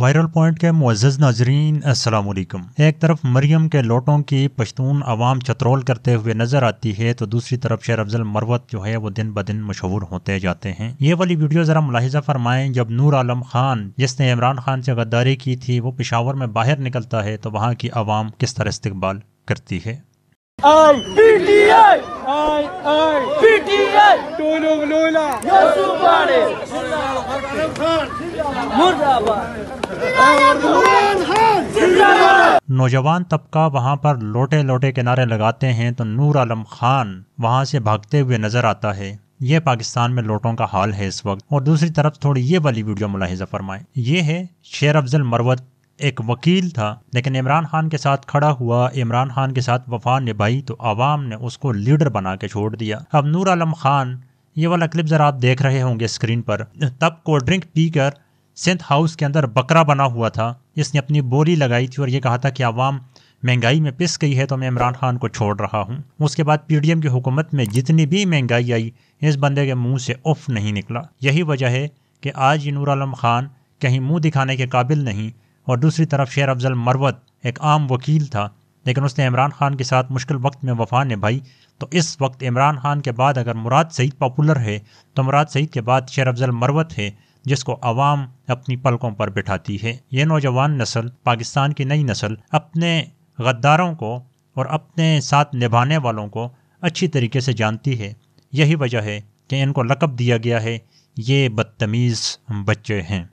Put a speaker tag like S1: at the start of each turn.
S1: viral point के मुआज़ नाजरीन असलकम एक तरफ मरियम के लोटों की पश्तून आवाम चतरोल करते हुए नजर आती है तो दूसरी तरफ शेर अफजल मरवत जो है वो दिन ब दिन मशहूर होते जाते हैं ये वाली वीडियो ज़रा मुलाहिजा फरमाएं जब नूर आलम खान जिसने इमरान खान से गद्दारी की थी वो पिशावर में बाहर निकलता है तो वहाँ की आवाम किस तरह इस्तबाल करती है आई, पीटीआई, आई, आई, पीटीआई, नौजवान तबका वहां पर लोटे लोटे किनारे लगाते हैं तो नूर आलम खान वहां से भागते हुए नजर आता है ये पाकिस्तान में लोटों का हाल है इस वक्त और दूसरी तरफ थोड़ी ये वाली वीडियो मुलाहिजा फरमाए ये है शेर अफजल मरवत एक वकील था लेकिन इमरान खान के साथ खड़ा हुआ इमरान खान के साथ वफा निभाई तो आवाम ने उसको लीडर बना के छोड़ दिया अब नूर आलम खान ये वाला क्लिप ज़रा आप देख रहे होंगे स्क्रीन पर तब कोल्ड ड्रिंक पीकर सिंध हाउस के अंदर बकरा बना हुआ था इसने अपनी बोली लगाई थी और ये कहा था कि आवाम महंगाई में पिस गई है तो मैं इमरान खान को छोड़ रहा हूँ उसके बाद पीडीएम की हुकूमत में जितनी भी महंगाई आई इस बंदे के मुंह से उफ नहीं निकला यही वजह है कि आज नूर आलम खान कहीं मुंह दिखाने के काबिल नहीं और दूसरी तरफ शेर अफजल मरवत एक आम वकील था लेकिन उसने इमरान खान के साथ मुश्किल वक्त में वफा निभाई तो इस वक्त इमरान खान के बाद अगर मुराद सईद पॉपुलर है तो मुराद सईद के बाद शेर अफजल मरवत है जिसको आवाम अपनी पलकों पर बिठाती है ये नौजवान नस्ल पाकिस्तान की नई नस्ल अपने गद्दारों को और अपने साथ निभाने वालों को अच्छी तरीके से जानती है यही वजह है कि इनको लकब दिया गया है ये बदतमीज़ बच्चे हैं